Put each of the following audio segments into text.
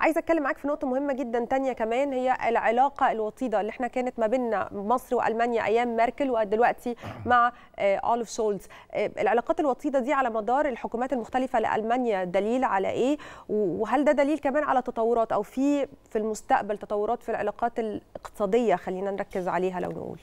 عايزه اتكلم معاك في نقطه مهمه جدا تانية كمان هي العلاقه الوطيده اللي احنا كانت ما بيننا مصر والمانيا ايام ميركل ودلوقتي مع آه، اولف شولز آه، العلاقات الوطيده دي على مدار الحكومات المختلفه لالمانيا دليل على ايه وهل ده دليل كمان على تطورات او في في المستقبل تطورات في العلاقات الاقتصاديه خلينا نركز عليها لو نقول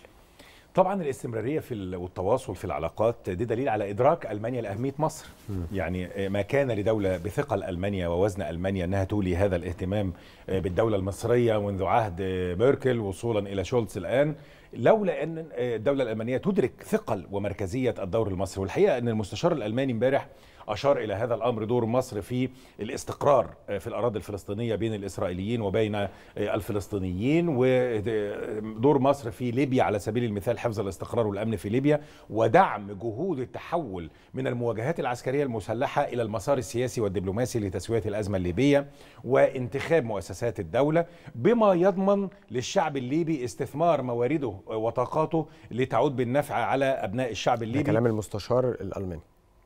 طبعا الاستمراريه في والتواصل في العلاقات دي دليل على ادراك المانيا لاهميه مصر م. يعني آه، ما كان لدوله بثقل المانيا ووزن المانيا انها تولي هذا الاهتمام آه، بالدوله المصريه منذ عهد آه، ميركل وصولا الى شولتز الان لولا ان الدوله الالمانيه تدرك ثقل ومركزيه الدور المصري والحقيقه ان المستشار الالماني امبارح اشار الى هذا الامر دور مصر في الاستقرار في الاراضي الفلسطينيه بين الاسرائيليين وبين الفلسطينيين ودور مصر في ليبيا على سبيل المثال حفظ الاستقرار والامن في ليبيا ودعم جهود التحول من المواجهات العسكريه المسلحه الى المسار السياسي والدبلوماسي لتسويه الازمه الليبيه وانتخاب مؤسسات الدوله بما يضمن للشعب الليبي استثمار موارده وطاقاته لتعود بالنفع على ابناء الشعب الليبي كلام المستشار الالماني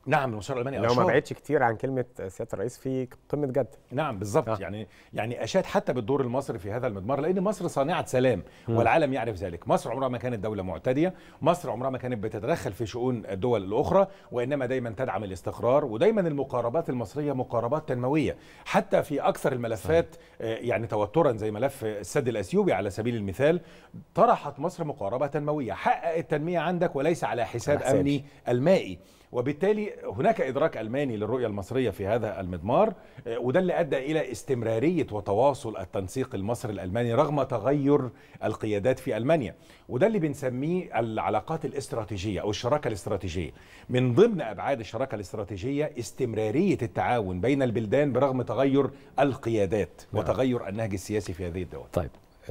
نعم المشروع الالماني لو ما بعدش كتير عن كلمه سياده الرئيس في قمه جد نعم بالظبط آه. يعني يعني اشاد حتى بالدور المصري في هذا المضمار لان مصر صانعه سلام م. والعالم يعرف ذلك مصر عمرها ما كانت دوله معتديه مصر عمرها ما كانت بتتدخل في شؤون الدول الاخرى وانما دايما تدعم الاستقرار ودايما المقاربات المصريه مقاربات تنمويه حتى في اكثر الملفات صحيح. آه، يعني توترا زي ملف السد الاثيوبي على سبيل المثال طرحت مصر مقاربه تنمويه حقق التنميه عندك وليس على حساب امني المائي وبالتالي هناك إدراك ألماني للرؤية المصرية في هذا المضمار آه، وده اللي أدى إلى استمرارية وتواصل التنسيق المصري الألماني رغم تغير القيادات في ألمانيا وده اللي بنسميه العلاقات الاستراتيجية أو الشراكة الاستراتيجية من ضمن أبعاد الشراكة الاستراتيجية استمرارية التعاون بين البلدان برغم تغير القيادات نعم. وتغير النهج السياسي في هذه الدول طيب